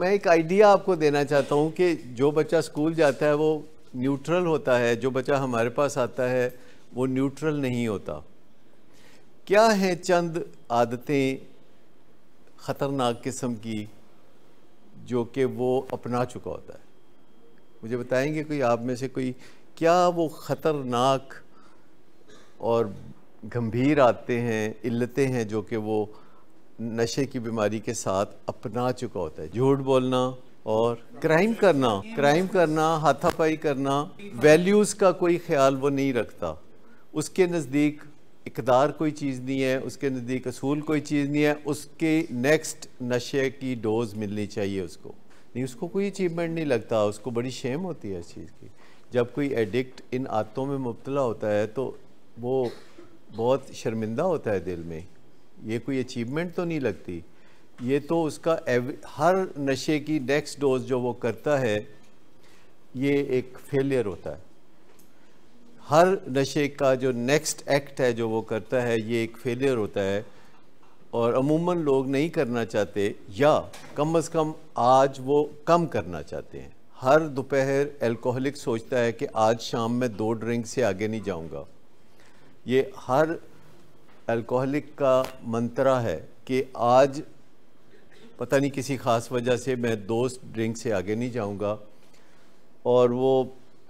मैं एक आइडिया आपको देना चाहता हूँ कि जो बच्चा स्कूल जाता है वो न्यूट्रल होता है जो बच्चा हमारे पास आता है वो न्यूट्रल नहीं होता क्या हैं चंद आदतें ख़तरनाक किस्म की जो कि वो अपना चुका होता है मुझे बताएंगे कोई आप में से कोई क्या वो ख़तरनाक और गंभीर आते हैं इल्लतें हैं जो कि वो नशे की बीमारी के साथ अपना चुका होता है झूठ बोलना और क्राइम करना क्राइम करना हाथापाई करना वैल्यूज़ का कोई ख्याल वो नहीं रखता उसके नज़दीक इकदार कोई चीज़ नहीं है उसके नज़दीक असूल कोई चीज़ नहीं है उसके नेक्स्ट नशे की डोज़ मिलनी चाहिए उसको नहीं उसको कोई अचीवमेंट नहीं लगता उसको बड़ी शेम होती है इस चीज़ की जब कोई एडिक्ट इन आदतों में मुबतला होता है तो वो बहुत शर्मिंदा होता है दिल में ये कोई अचीवमेंट तो नहीं लगती ये तो उसका हर नशे की नेक्स्ट डोज जो वो करता है ये एक फेलियर होता है हर नशे का जो नेक्स्ट एक्ट है जो वो करता है ये एक फेलियर होता है और अमूमन लोग नहीं करना चाहते या कम अज़ कम आज वो कम करना चाहते हैं हर दोपहर एल्कोहलिक सोचता है कि आज शाम मैं दो ड्रिंक से आगे नहीं जाऊंगा ये हर अल्कोहलिक का मंत्रा है कि आज पता नहीं किसी ख़ास वजह से मैं दोस्त ड्रिंक से आगे नहीं जाऊंगा और वो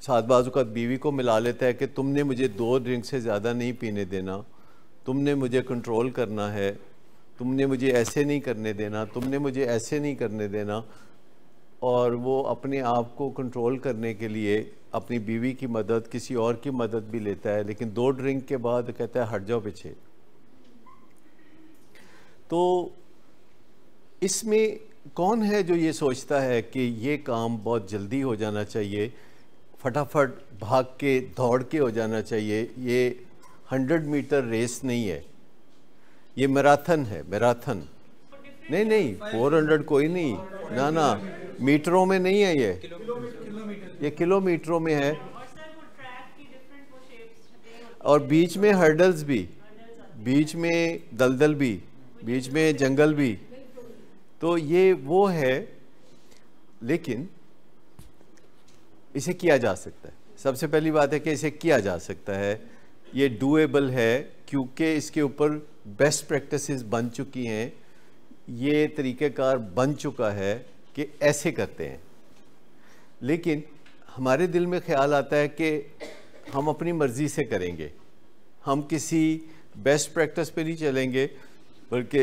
साथ का बीवी को मिला लेता है कि तुमने मुझे दो ड्रिंक से ज़्यादा नहीं पीने देना तुमने मुझे कंट्रोल करना है तुमने मुझे ऐसे नहीं करने देना तुमने मुझे ऐसे नहीं करने देना और वो अपने आप को कंट्रोल करने के लिए अपनी बीवी की मदद किसी और की मदद भी लेता है लेकिन दो ड्रिंक के बाद कहता है हट जाओ पीछे तो इसमें कौन है जो ये सोचता है कि ये काम बहुत जल्दी हो जाना चाहिए फटाफट भाग के दौड़ के हो जाना चाहिए ये हंड्रेड मीटर रेस नहीं है ये मैराथन है मैराथन नहीं नहीं फोर हंड्रेड कोई नहीं ना ना मीटरों में नहीं है ये ये किलोमीटरों में है और बीच में हर्डल्स भी बीच में दलदल भी बीच में जंगल भी तो ये वो है लेकिन इसे किया जा सकता है सबसे पहली बात है कि इसे किया जा सकता है ये डूएबल है क्योंकि इसके ऊपर बेस्ट प्रैक्टिसेस बन चुकी हैं ये तरीक़ेकार बन चुका है कि ऐसे करते हैं लेकिन हमारे दिल में ख्याल आता है कि हम अपनी मर्ज़ी से करेंगे हम किसी बेस्ट प्रैक्टिस पे नहीं चलेंगे बल्कि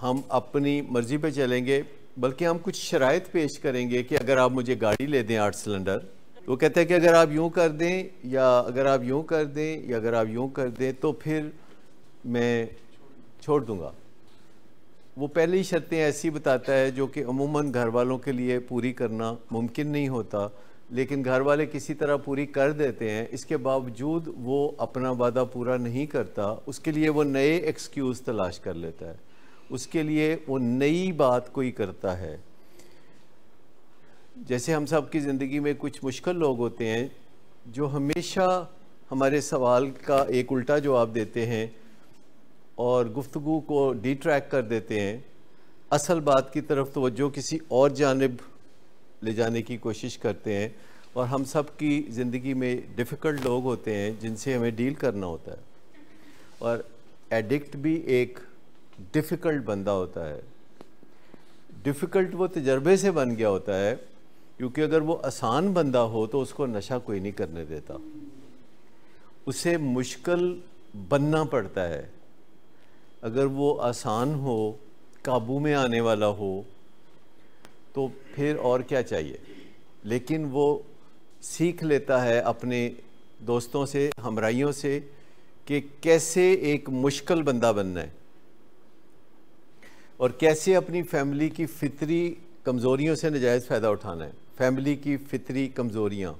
हम अपनी मर्ज़ी पे चलेंगे बल्कि हम कुछ शराइ पेश करेंगे कि अगर आप मुझे गाड़ी ले दें आठ सिलेंडर वो कहते हैं कि अगर आप यूं कर दें या अगर आप यूँ कर दें या अगर आप यूं कर दें तो फिर मैं छोड़ दूँगा वो पहली शर्तें ऐसी बताता है जो कि अमूमन घर वालों के लिए पूरी करना मुमकिन नहीं होता लेकिन घर वाले किसी तरह पूरी कर देते हैं इसके बावजूद वो अपना वादा पूरा नहीं करता उसके लिए वो नए एक्सक्यूज़ तलाश कर लेता है उसके लिए वो नई बात कोई करता है जैसे हम सब की ज़िंदगी में कुछ मुश्किल लोग होते हैं जो हमेशा हमारे सवाल का एक उल्टा जवाब देते हैं और गुफ्तु को डिट्रैक कर देते हैं असल बात की तरफ तो जो किसी और जानब ले जाने की कोशिश करते हैं और हम सब की ज़िंदगी में डिफ़िकल्ट लोग होते हैं जिनसे हमें डील करना होता है और एडिक्ट भी एक डिफ़िकल्ट बंदा होता है डिफ़िकल्ट वो तजर्बे से बन गया होता है क्योंकि अगर वो आसान बंदा हो तो उसको नशा कोई नहीं करने देता उसे मुश्किल बनना पड़ता है अगर वो आसान हो काबू में आने वाला हो तो फिर और क्या चाहिए लेकिन वो सीख लेता है अपने दोस्तों से हमराइयों से कि कैसे एक मुश्किल बंदा बनना है और कैसे अपनी फैमिली की फितरी कमज़ोरियों से नजायज़ फ़ायदा उठाना है फैमिली की फितरी कमज़ोरियाँ